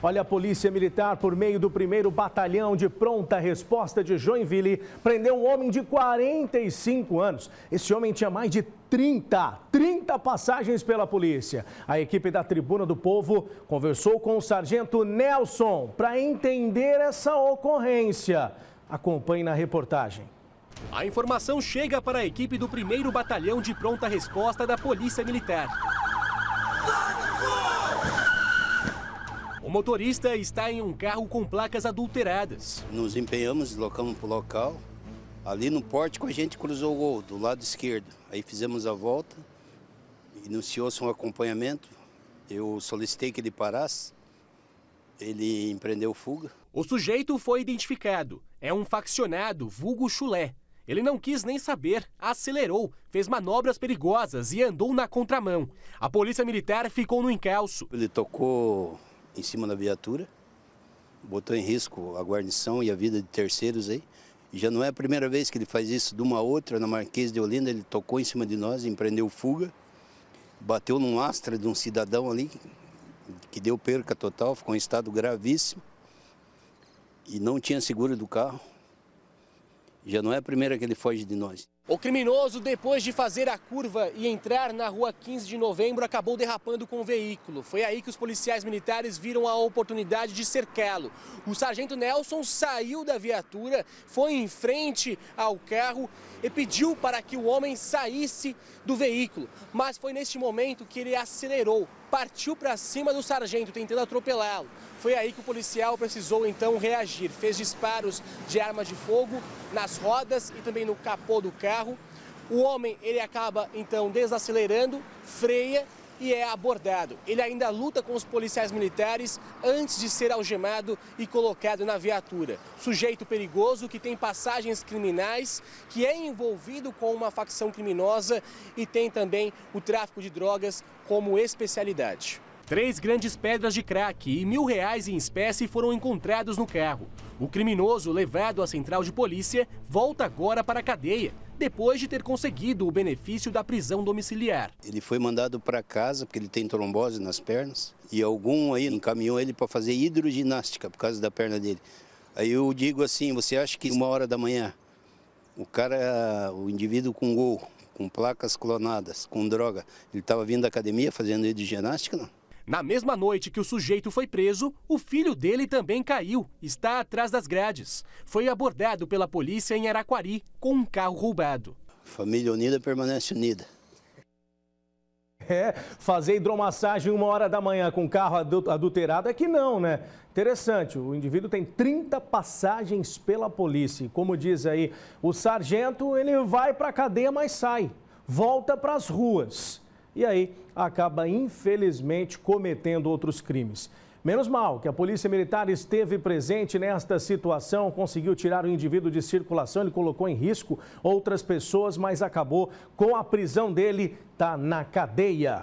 Olha, a Polícia Militar, por meio do primeiro Batalhão de Pronta Resposta de Joinville, prendeu um homem de 45 anos. Esse homem tinha mais de 30, 30 passagens pela polícia. A equipe da Tribuna do Povo conversou com o sargento Nelson para entender essa ocorrência. Acompanhe na reportagem. A informação chega para a equipe do primeiro Batalhão de Pronta Resposta da Polícia Militar. O motorista está em um carro com placas adulteradas. Nos empenhamos, deslocamos para o local. Ali no pórtico a gente cruzou o gol do lado esquerdo. Aí fizemos a volta, iniciou-se um acompanhamento. Eu solicitei que ele parasse. Ele empreendeu fuga. O sujeito foi identificado. É um faccionado, vulgo chulé. Ele não quis nem saber, acelerou, fez manobras perigosas e andou na contramão. A polícia militar ficou no encalço. Ele tocou em cima da viatura, botou em risco a guarnição e a vida de terceiros aí. E já não é a primeira vez que ele faz isso de uma outra, na Marquês de Olinda, ele tocou em cima de nós, empreendeu fuga, bateu num astra de um cidadão ali, que deu perca total, ficou em estado gravíssimo e não tinha seguro do carro. Já não é a primeira que ele foge de nós. O criminoso, depois de fazer a curva e entrar na rua 15 de novembro, acabou derrapando com o veículo. Foi aí que os policiais militares viram a oportunidade de cercá-lo. O sargento Nelson saiu da viatura, foi em frente ao carro e pediu para que o homem saísse do veículo. Mas foi neste momento que ele acelerou partiu para cima do sargento, tentando atropelá-lo. Foi aí que o policial precisou então reagir. Fez disparos de arma de fogo nas rodas e também no capô do carro. O homem ele acaba então desacelerando, freia e é abordado. Ele ainda luta com os policiais militares antes de ser algemado e colocado na viatura. Sujeito perigoso que tem passagens criminais, que é envolvido com uma facção criminosa e tem também o tráfico de drogas como especialidade. Três grandes pedras de crack e mil reais em espécie foram encontrados no carro. O criminoso, levado à central de polícia, volta agora para a cadeia depois de ter conseguido o benefício da prisão domiciliar. Ele foi mandado para casa porque ele tem trombose nas pernas e algum aí encaminhou ele para fazer hidroginástica por causa da perna dele. Aí eu digo assim, você acha que uma hora da manhã o cara, o indivíduo com gol, com placas clonadas, com droga, ele estava vindo da academia fazendo hidroginástica, não? Na mesma noite que o sujeito foi preso, o filho dele também caiu, está atrás das grades. Foi abordado pela polícia em Araquari com um carro roubado. Família unida permanece unida. É, fazer hidromassagem uma hora da manhã com carro adulterado é que não, né? Interessante, o indivíduo tem 30 passagens pela polícia. Como diz aí o sargento, ele vai para a cadeia, mas sai. Volta para as ruas e aí acaba, infelizmente, cometendo outros crimes. Menos mal que a Polícia Militar esteve presente nesta situação, conseguiu tirar o indivíduo de circulação, ele colocou em risco outras pessoas, mas acabou com a prisão dele, está na cadeia.